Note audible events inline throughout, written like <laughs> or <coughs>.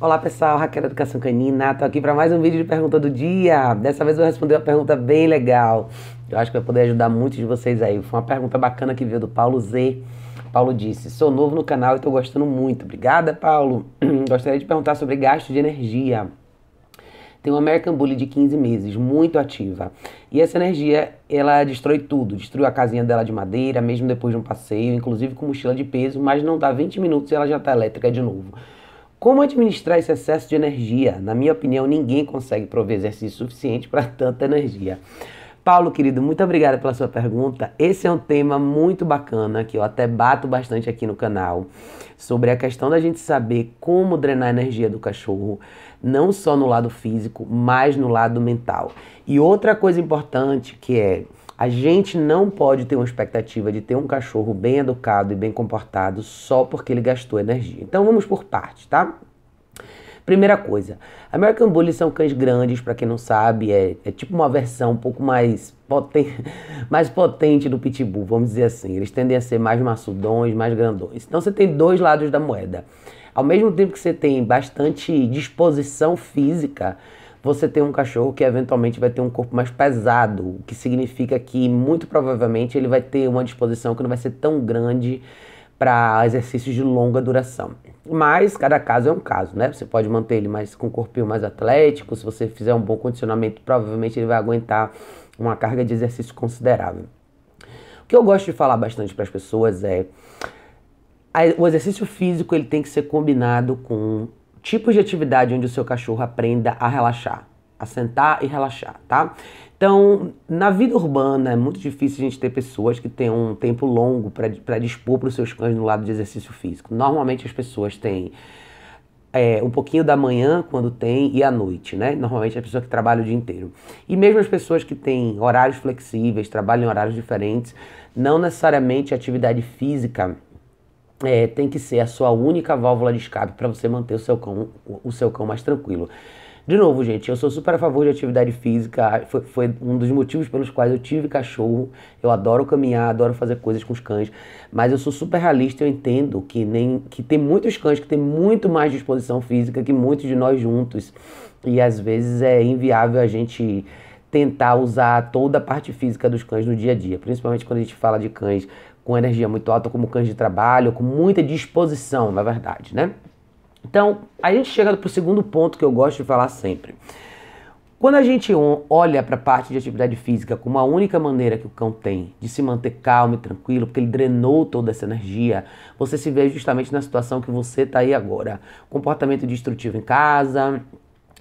Olá pessoal, Raquel Educação Canina, tô aqui para mais um vídeo de pergunta do dia. Dessa vez eu respondi uma pergunta bem legal. Eu acho que vai poder ajudar muitos de vocês aí. Foi uma pergunta bacana que veio do Paulo Z. Paulo disse: "Sou novo no canal e tô gostando muito. Obrigada, Paulo. <clears throat> Gostaria de perguntar sobre gasto de energia. Tem uma American Bully de 15 meses, muito ativa. E essa energia, ela destrói tudo. Destruiu a casinha dela de madeira, mesmo depois de um passeio, inclusive com mochila de peso, mas não dá 20 minutos e ela já tá elétrica de novo." Como administrar esse excesso de energia? Na minha opinião, ninguém consegue prover exercício suficiente para <laughs> tanta energia. Paulo, querido, muito obrigada pela sua pergunta. Esse é um tema muito bacana que eu até bato bastante aqui no canal sobre a questão da gente saber como drenar a energia do cachorro, não só no lado físico, mas no lado mental. E outra coisa importante que é a gente não pode ter uma expectativa de ter um cachorro bem educado e bem comportado só porque ele gastou energia. Então vamos por partes, tá? Primeira coisa, American Bullies são cães grandes, para quem não sabe, é, é, tipo uma versão um pouco mais, poten <laughs> mais potente do Pitbull, vamos dizer assim. Eles tendem a ser mais maçudões, mais grandões. Então você tem dois lados da moeda. Ao mesmo tempo que você tem bastante disposição física, você tem um cachorro que eventualmente vai ter um corpo mais pesado, o que significa que muito provavelmente ele vai ter uma disposição que não vai ser tão grande para exercícios de longa duração. Mas cada caso é um caso, né? Você pode manter ele mais com um corpinho mais atlético, se você fizer um bom condicionamento, provavelmente ele vai aguentar uma carga de exercício considerável. O que eu gosto de falar bastante para as pessoas é o exercício físico ele tem que ser combinado com tipos de atividade onde o seu cachorro aprenda a relaxar, a sentar e relaxar, tá? Então, na vida urbana é muito difícil a gente ter pessoas que têm um tempo longo para dispor para os seus cães no lado de exercício físico. Normalmente as pessoas têm é, um pouquinho da manhã quando tem e à noite, né? Normalmente é a pessoa que trabalha o dia inteiro. E mesmo as pessoas que têm horários flexíveis, trabalham em horários diferentes, não necessariamente a atividade física é, tem que ser a sua única válvula de escape para você manter o seu, cão, o seu cão mais tranquilo. De novo, gente, eu sou super a favor de atividade física, foi, foi, um dos motivos pelos quais eu tive cachorro. Eu adoro caminhar, adoro fazer coisas com os cães, mas eu sou super realista, eu entendo que nem que tem muitos cães que têm muito mais disposição física que muitos de nós juntos. E às vezes é inviável a gente tentar usar toda a parte física dos cães no dia a dia, principalmente quando a gente fala de cães com energia muito alta, como cães de trabalho, com muita disposição, na verdade, né? Então, a gente chega para o segundo ponto que eu gosto de falar sempre. Quando a gente olha para a parte de atividade física como a única maneira que o cão tem de se manter calmo e tranquilo, porque ele drenou toda essa energia, você se vê justamente na situação que você está aí agora. Comportamento destrutivo em casa,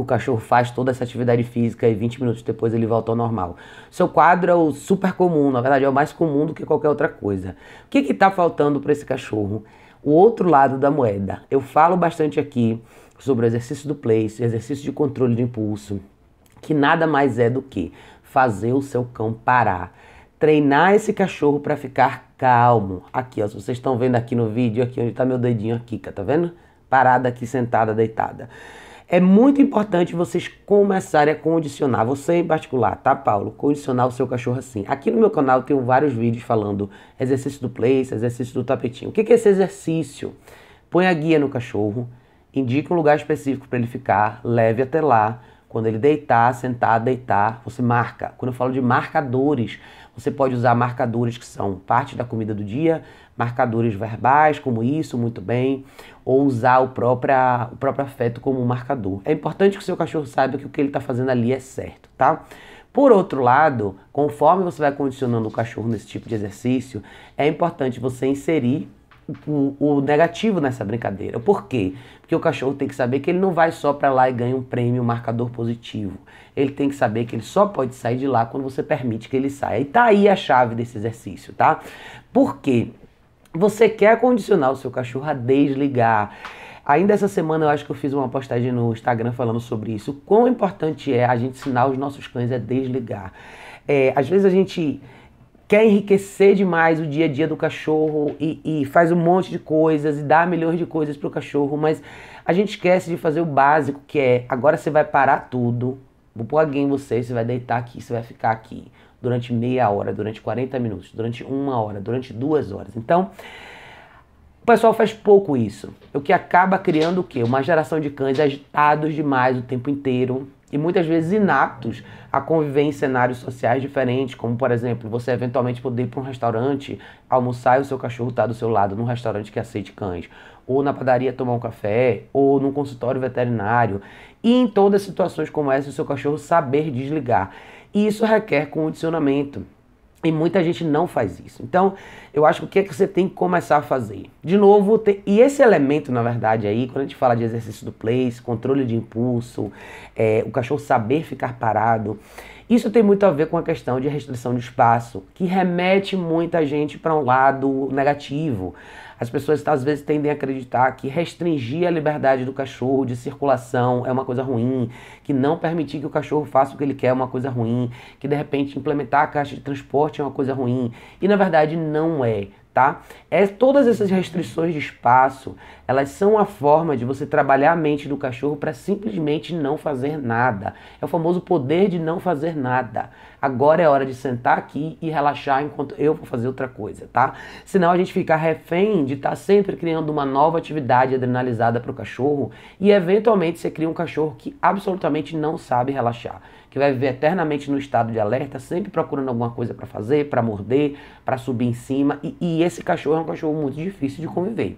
o cachorro faz toda essa atividade física e 20 minutos depois ele volta ao normal. Seu quadro é o super comum, na verdade é o mais comum do que qualquer outra coisa. O que está faltando para esse cachorro? O outro lado da moeda. Eu falo bastante aqui sobre o exercício do place, exercício de controle de impulso, que nada mais é do que fazer o seu cão parar. Treinar esse cachorro para ficar calmo. Aqui, ó, vocês estão vendo aqui no vídeo, aqui onde está meu dedinho aqui, tá vendo? Parada aqui, sentada, deitada. É muito importante vocês começarem a condicionar, você em particular, tá, Paulo? Condicionar o seu cachorro assim. Aqui no meu canal tem vários vídeos falando exercício do place, exercício do tapetinho. O que é esse exercício? Põe a guia no cachorro, indica um lugar específico para ele ficar, leve até lá, quando ele deitar, sentar, deitar, você marca. Quando eu falo de marcadores, você pode usar marcadores que são parte da comida do dia, marcadores verbais, como isso, muito bem, ou usar o próprio, o próprio afeto como um marcador. É importante que o seu cachorro saiba que o que ele está fazendo ali é certo, tá? Por outro lado, conforme você vai condicionando o cachorro nesse tipo de exercício, é importante você inserir o, o, negativo nessa brincadeira. Por quê? Porque o cachorro tem que saber que ele não vai só para lá e ganha um prêmio, um marcador positivo. Ele tem que saber que ele só pode sair de lá quando você permite que ele saia. E tá aí a chave desse exercício, tá? Por quê? Você quer condicionar o seu cachorro a desligar. Ainda essa semana eu acho que eu fiz uma postagem no Instagram falando sobre isso. O quão importante é a gente ensinar os nossos cães a desligar. É, às vezes a gente quer enriquecer demais o dia a dia do cachorro e, e faz um monte de coisas e dá milhões de coisas pro cachorro, mas a gente esquece de fazer o básico, que é agora você vai parar tudo, vou pôr alguém em você, você vai deitar aqui, você vai ficar aqui durante meia hora, durante 40 minutos, durante uma hora, durante duas horas. Então, o pessoal faz pouco isso, o que acaba criando o quê? Uma geração de cães agitados demais o tempo inteiro, e muitas vezes inaptos a conviver em cenários sociais diferentes, como por exemplo, você eventualmente poder ir para um restaurante, almoçar e o seu cachorro está do seu lado num restaurante que aceite cães, ou na padaria tomar um café, ou num consultório veterinário. E em todas as situações como essa, o seu cachorro saber desligar. E isso requer condicionamento e muita gente não faz isso. Então, eu acho que o que é que você tem que começar a fazer? De novo, tem, e esse elemento, na verdade, aí, quando a gente fala de exercício do place, controle de impulso, é, o cachorro saber ficar parado, isso tem muito a ver com a questão de restrição de espaço, que remete muita gente para um lado negativo. As pessoas às vezes tendem a acreditar que restringir a liberdade do cachorro de circulação é uma coisa ruim, que não permitir que o cachorro faça o que ele quer é uma coisa ruim, que de repente implementar a caixa de transporte é uma coisa ruim. E na verdade não é tá? É, todas essas restrições de espaço, elas são a forma de você trabalhar a mente do cachorro para simplesmente não fazer nada. É o famoso poder de não fazer nada. Agora é hora de sentar aqui e relaxar enquanto eu vou fazer outra coisa, tá? Senão a gente fica refém de estar tá sempre criando uma nova atividade adrenalizada para o cachorro e eventualmente você cria um cachorro que absolutamente não sabe relaxar, que vai viver eternamente no estado de alerta, sempre procurando alguma coisa para fazer, para morder, para subir em cima e, e esse cachorro é um cachorro muito difícil de conviver.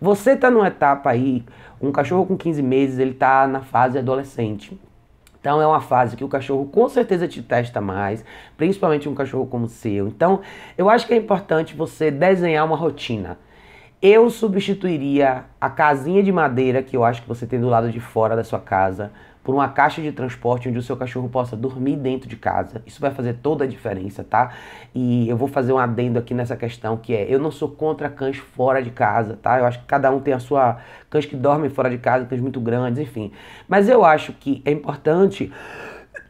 Você está numa etapa aí, um cachorro com 15 meses, ele está na fase adolescente. Então é uma fase que o cachorro com certeza te testa mais, principalmente um cachorro como o seu. Então eu acho que é importante você desenhar uma rotina. Eu substituiria a casinha de madeira que eu acho que você tem do lado de fora da sua casa por uma caixa de transporte onde o seu cachorro possa dormir dentro de casa. Isso vai fazer toda a diferença, tá? E eu vou fazer um adendo aqui nessa questão que é, eu não sou contra cães fora de casa, tá? Eu acho que cada um tem a sua cães que dormem fora de casa, cães muito grandes, enfim. Mas eu acho que é importante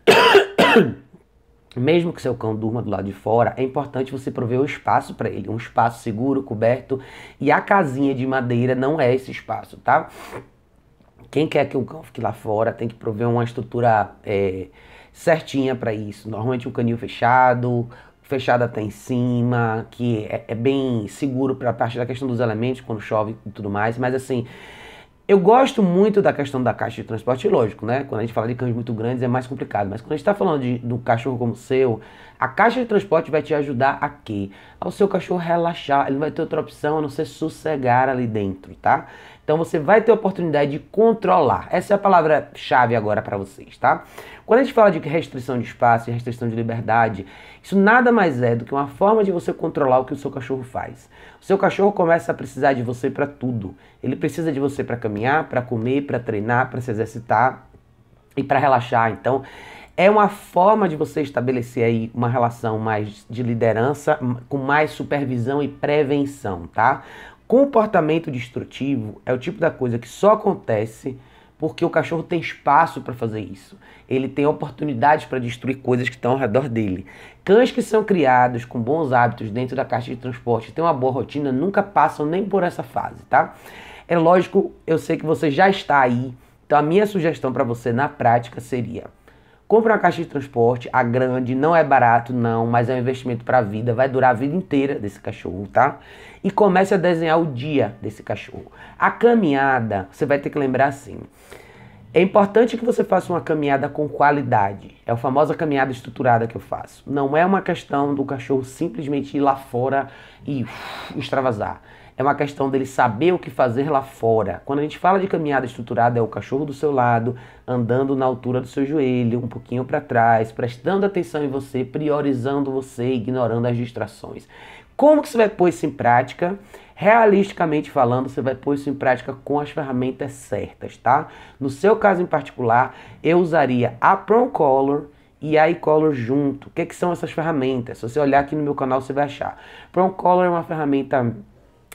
<coughs> <coughs> Mesmo que seu cão durma do lado de fora, é importante você prover um espaço para ele, um espaço seguro, coberto, e a casinha de madeira não é esse espaço, tá? Quem quer que o cão fique lá fora tem que prover uma estrutura é, certinha para isso. Normalmente um canil fechado, fechado até em cima, que é, é bem seguro para a parte da questão dos elementos quando chove e tudo mais, mas assim eu gosto muito da questão da caixa de transporte, lógico, né? Quando a gente fala de cães muito grandes é mais complicado, mas quando a gente está falando de, do cachorro como o seu, a caixa de transporte vai te ajudar a quê? Ao seu cachorro relaxar, ele vai ter outra opção a não ser sossegar ali dentro, tá? Então você vai ter a oportunidade de controlar. Essa é a palavra-chave agora para vocês, tá? Quando a gente fala de restrição de espaço e restrição de liberdade, isso nada mais é do que uma forma de você controlar o que o seu cachorro faz. O seu cachorro começa a precisar de você para tudo. Ele precisa de você para caminhar, para comer, para treinar, para se exercitar e para relaxar. Então, é uma forma de você estabelecer aí uma relação mais de liderança com mais supervisão e prevenção, tá? Comportamento destrutivo é o tipo da coisa que só acontece porque o cachorro tem espaço para fazer isso. Ele tem oportunidades para destruir coisas que estão ao redor dele. Cães que são criados com bons hábitos dentro da caixa de transporte, têm uma boa rotina, nunca passam nem por essa fase, tá? É lógico, eu sei que você já está aí. Então a minha sugestão para você na prática seria: Compre uma caixa de transporte, a grande, não é barato não, mas é um investimento para a vida, vai durar a vida inteira desse cachorro, tá? E comece a desenhar o dia desse cachorro. A caminhada, você vai ter que lembrar assim, é importante que você faça uma caminhada com qualidade. É a famosa caminhada estruturada que eu faço. Não é uma questão do cachorro simplesmente ir lá fora e uf, extravasar é uma questão dele saber o que fazer lá fora. Quando a gente fala de caminhada estruturada, é o cachorro do seu lado, andando na altura do seu joelho, um pouquinho para trás, prestando atenção em você, priorizando você, ignorando as distrações. Como que você vai pôr isso em prática? Realisticamente falando, você vai pôr isso em prática com as ferramentas certas, tá? No seu caso em particular, eu usaria a Color e a iColor junto. O que, é que são essas ferramentas? Se você olhar aqui no meu canal, você vai achar. Color é uma ferramenta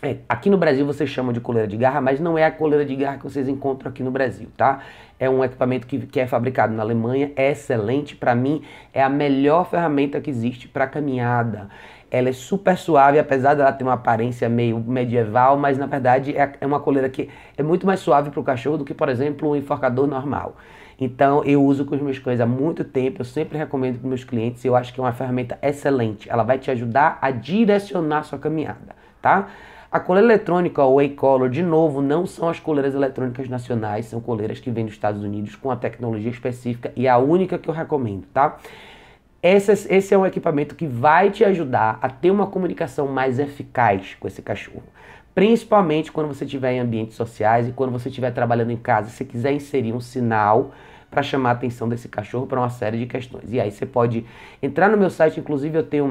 é, aqui no Brasil vocês chamam de coleira de garra, mas não é a coleira de garra que vocês encontram aqui no Brasil, tá? É um equipamento que, que é fabricado na Alemanha, é excelente, para mim é a melhor ferramenta que existe para caminhada. Ela é super suave, apesar dela ter uma aparência meio medieval, mas na verdade é, é uma coleira que é muito mais suave para o cachorro do que, por exemplo, um enforcador normal. Então eu uso com os meus cães há muito tempo, eu sempre recomendo para meus clientes, eu acho que é uma ferramenta excelente. Ela vai te ajudar a direcionar a sua caminhada, tá? A coleira eletrônica Color, de novo, não são as coleiras eletrônicas nacionais, são coleiras que vêm dos Estados Unidos com a tecnologia específica e a única que eu recomendo, tá? Esse, esse é um equipamento que vai te ajudar a ter uma comunicação mais eficaz com esse cachorro principalmente quando você estiver em ambientes sociais e quando você estiver trabalhando em casa, se quiser inserir um sinal para chamar a atenção desse cachorro para uma série de questões. E aí você pode entrar no meu site, inclusive eu tenho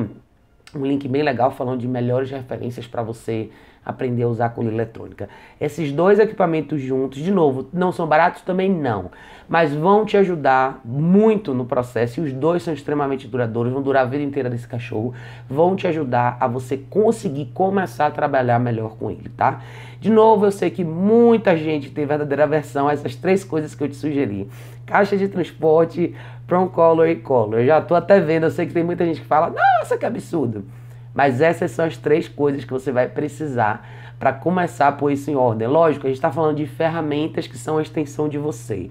um, um link bem legal falando de melhores referências para você aprender a usar a eletrônica. Esses dois equipamentos juntos, de novo, não são baratos também não, mas vão te ajudar muito no processo e os dois são extremamente duradouros, vão durar a vida inteira desse cachorro, vão te ajudar a você conseguir começar a trabalhar melhor com ele, tá? De novo, eu sei que muita gente tem verdadeira aversão a essas três coisas que eu te sugeri. Caixa de transporte, prong collar e collar. Eu já tô até vendo, eu sei que tem muita gente que fala: "Nossa, que absurdo". Mas essas são as três coisas que você vai precisar para começar a pôr isso em ordem. Lógico, a gente está falando de ferramentas que são a extensão de você.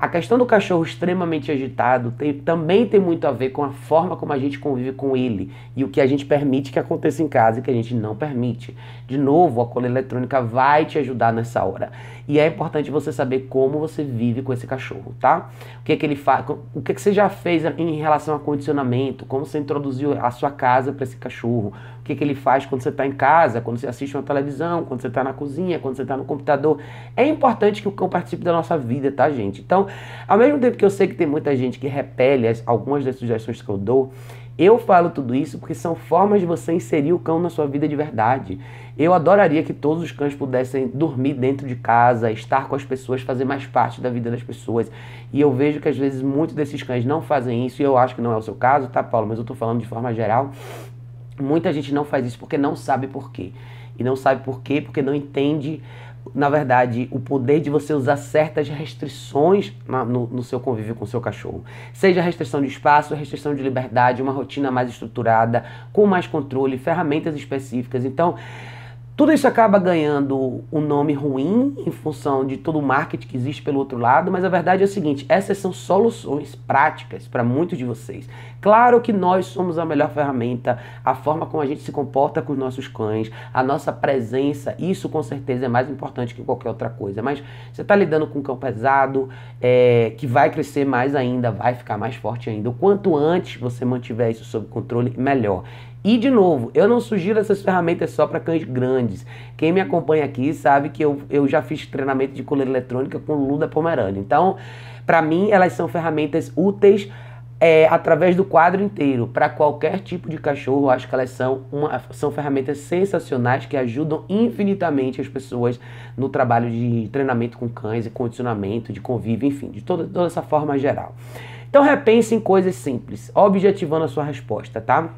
A questão do cachorro extremamente agitado tem, também tem muito a ver com a forma como a gente convive com ele e o que a gente permite que aconteça em casa e que a gente não permite. De novo, a cola eletrônica vai te ajudar nessa hora. E é importante você saber como você vive com esse cachorro, tá? O que, é que ele faz, o que, é que você já fez em relação a condicionamento, como você introduziu a sua casa para esse cachorro, o que, que ele faz quando você está em casa, quando você assiste uma televisão, quando você está na cozinha, quando você está no computador. É importante que o cão participe da nossa vida, tá, gente? Então, ao mesmo tempo que eu sei que tem muita gente que repele as, algumas das sugestões que eu dou, eu falo tudo isso porque são formas de você inserir o cão na sua vida de verdade. Eu adoraria que todos os cães pudessem dormir dentro de casa, estar com as pessoas, fazer mais parte da vida das pessoas. E eu vejo que às vezes muitos desses cães não fazem isso, e eu acho que não é o seu caso, tá, Paulo? Mas eu tô falando de forma geral. Muita gente não faz isso porque não sabe por quê. E não sabe por quê porque não entende, na verdade, o poder de você usar certas restrições na, no, no, seu convívio com o seu cachorro. Seja restrição de espaço, restrição de liberdade, uma rotina mais estruturada, com mais controle, ferramentas específicas. Então, tudo isso acaba ganhando um nome ruim em função de todo o marketing que existe pelo outro lado, mas a verdade é o seguinte: essas são soluções práticas para muitos de vocês. Claro que nós somos a melhor ferramenta, a forma como a gente se comporta com os nossos cães, a nossa presença, isso com certeza é mais importante que qualquer outra coisa. Mas você está lidando com um cão pesado, é, que vai crescer mais ainda, vai ficar mais forte ainda. O quanto antes você mantiver isso sob controle, melhor. E de novo, eu não sugiro essas ferramentas só para cães grandes. Quem me acompanha aqui sabe que eu, eu já fiz treinamento de coleira eletrônica com o Lula Pomerânia. Então, para mim, elas são ferramentas úteis é, através do quadro inteiro para qualquer tipo de cachorro. Acho que elas são, uma, são ferramentas sensacionais que ajudam infinitamente as pessoas no trabalho de treinamento com cães e condicionamento, de convívio, enfim, de toda, toda essa forma geral. Então repense em coisas simples, objetivando a sua resposta, tá?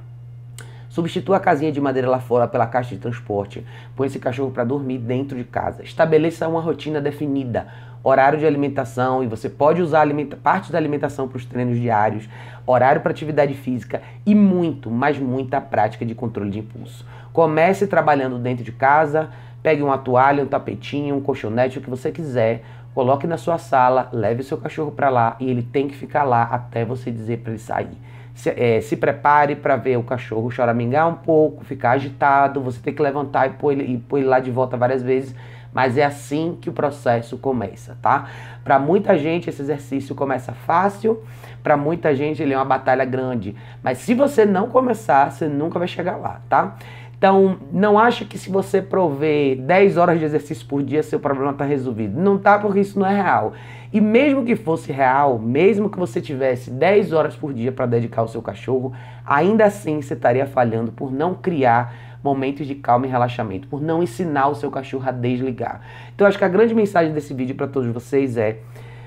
Substitua a casinha de madeira lá fora pela caixa de transporte. Põe esse cachorro para dormir dentro de casa. Estabeleça uma rotina definida, horário de alimentação e você pode usar alimenta parte da alimentação para os treinos diários, horário para atividade física e muito, mas muita prática de controle de impulso. Comece trabalhando dentro de casa, pegue uma toalha, um tapetinho, um colchonete, o que você quiser, coloque na sua sala, leve seu cachorro para lá e ele tem que ficar lá até você dizer para ele sair se, é, se prepare para ver o cachorro choramingar um pouco, ficar agitado, você tem que levantar e pôr ele, e pôr ele lá de volta várias vezes, mas é assim que o processo começa, tá? Para muita gente esse exercício começa fácil, para muita gente ele é uma batalha grande, mas se você não começar, você nunca vai chegar lá, tá? Então, não acha que se você prover 10 horas de exercício por dia, seu problema está resolvido. Não tá, porque isso não é real. E mesmo que fosse real, mesmo que você tivesse 10 horas por dia para dedicar ao seu cachorro, ainda assim você estaria falhando por não criar momentos de calma e relaxamento, por não ensinar o seu cachorro a desligar. Então, acho que a grande mensagem desse vídeo para todos vocês é: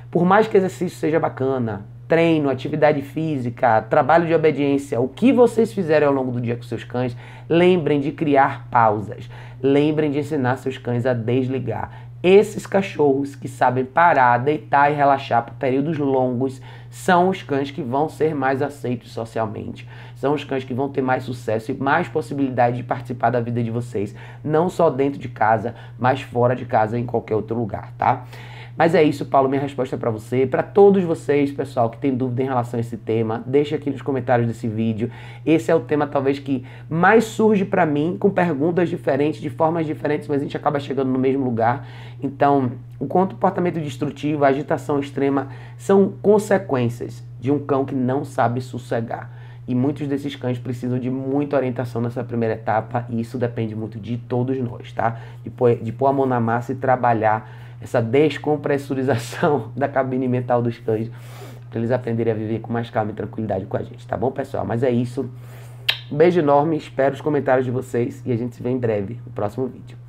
por mais que exercício seja bacana, treino, atividade física, trabalho de obediência, o que vocês fizerem ao longo do dia com seus cães, lembrem de criar pausas. Lembrem de ensinar seus cães a desligar. Esses cachorros que sabem parar, deitar e relaxar por períodos longos são os cães que vão ser mais aceitos socialmente. São os cães que vão ter mais sucesso e mais possibilidade de participar da vida de vocês, não só dentro de casa, mas fora de casa, em qualquer outro lugar, tá? Mas é isso, Paulo, minha resposta é para você. Para todos vocês, pessoal, que tem dúvida em relação a esse tema, deixe aqui nos comentários desse vídeo. Esse é o tema, talvez, que mais surge para mim, com perguntas diferentes, de formas diferentes, mas a gente acaba chegando no mesmo lugar. Então, o comportamento destrutivo, a agitação extrema, são consequências de um cão que não sabe sossegar. E muitos desses cães precisam de muita orientação nessa primeira etapa, e isso depende muito de todos nós, tá? De pôr, de pôr a mão na massa e trabalhar essa descompressurização <laughs> da cabine mental dos cães, para eles aprenderem a viver com mais calma e tranquilidade com a gente, tá bom, pessoal? Mas é isso. Beijo enorme, espero os comentários de vocês e a gente se vê em breve no próximo vídeo.